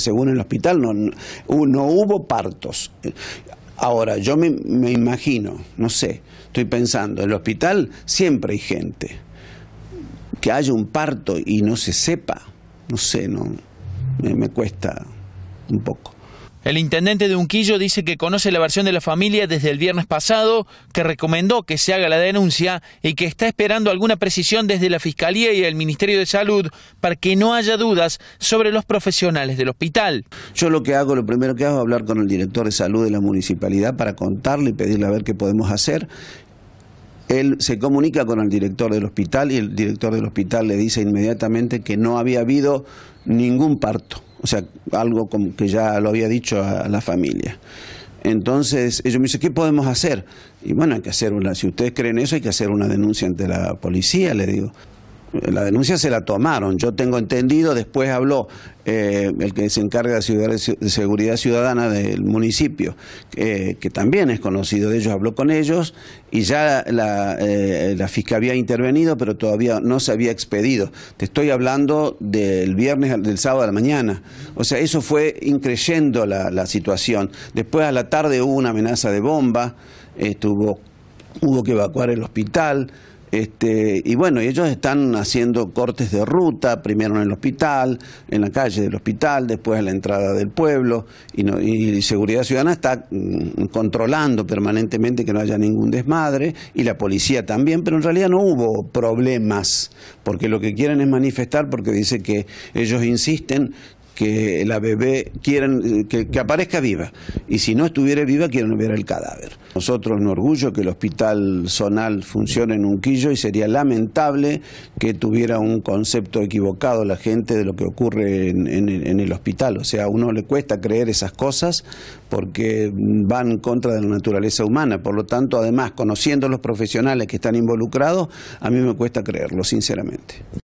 según el hospital no, no hubo partos. Ahora, yo me, me, imagino, no sé, estoy pensando, en el hospital siempre hay gente. Que haya un parto y no se sepa, no sé, no, me cuesta un poco. El intendente de Unquillo dice que conoce la versión de la familia desde el viernes pasado, que recomendó que se haga la denuncia y que está esperando alguna precisión desde la Fiscalía y el Ministerio de Salud para que no haya dudas sobre los profesionales del hospital. Yo lo que hago, lo primero que hago es hablar con el director de salud de la municipalidad para contarle y pedirle a ver qué podemos hacer. Él se comunica con el director del hospital y el director del hospital le dice inmediatamente que no había habido ningún parto o sea, algo como que ya lo había dicho a la familia. Entonces ellos me dicen, ¿qué podemos hacer? Y bueno, hay que hacer una, si ustedes creen eso, hay que hacer una denuncia ante la policía, le digo la denuncia se la tomaron. Yo tengo entendido, después habló eh, el que se encarga de, seguridad ciudadana del municipio, que también es conocido de ellos, habló con ellos y ya la, eh, fiscal había intervenido, pero todavía no se había expedido. Te estoy hablando del viernes, del sábado a la mañana. O sea, eso fue increyendo la, la situación. Después a la tarde hubo una amenaza de bomba, estuvo, hubo que evacuar el hospital. Este, y bueno, ellos están haciendo cortes de ruta, primero en el hospital, en la calle del hospital, después a la entrada del pueblo, y, Seguridad Ciudadana está mm, controlando permanentemente que no haya ningún desmadre, y la policía también, pero en realidad no hubo problemas, porque lo que quieren es manifestar, porque dice que ellos insisten que la bebé quieren eh, que, aparezca viva y si no estuviera viva quieren ver el cadáver. Nosotros nos orgullo que el hospital zonal funcione en un quillo, y sería lamentable que tuviera un concepto equivocado la gente de lo que ocurre en, el hospital. O sea, a uno le cuesta creer esas cosas porque van contra de la naturaleza humana. Por lo tanto, además, conociendo los profesionales que están involucrados, a mí me cuesta creerlo, sinceramente.